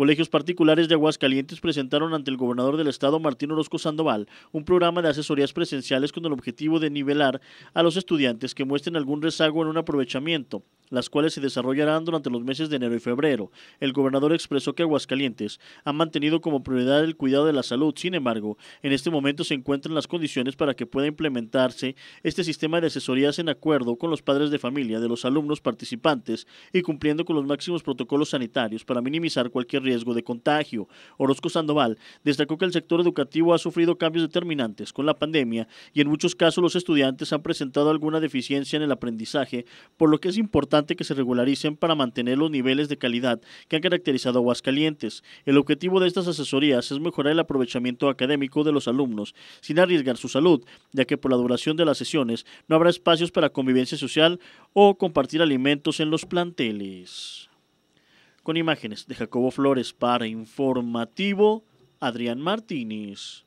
Colegios particulares de Aguascalientes presentaron ante el gobernador del estado, Martín Orozco Sandoval, un programa de asesorías presenciales con el objetivo de nivelar a los estudiantes que muestren algún rezago en un aprovechamiento las cuales se desarrollarán durante los meses de enero y febrero. El gobernador expresó que Aguascalientes ha mantenido como prioridad el cuidado de la salud. Sin embargo, en este momento se encuentran las condiciones para que pueda implementarse este sistema de asesorías en acuerdo con los padres de familia de los alumnos participantes y cumpliendo con los máximos protocolos sanitarios para minimizar cualquier riesgo de contagio. Orozco Sandoval destacó que el sector educativo ha sufrido cambios determinantes con la pandemia y en muchos casos los estudiantes han presentado alguna deficiencia en el aprendizaje, por lo que es importante que se regularicen para mantener los niveles de calidad que han caracterizado Aguascalientes. El objetivo de estas asesorías es mejorar el aprovechamiento académico de los alumnos, sin arriesgar su salud, ya que por la duración de las sesiones no habrá espacios para convivencia social o compartir alimentos en los planteles. Con imágenes de Jacobo Flores para Informativo, Adrián Martínez.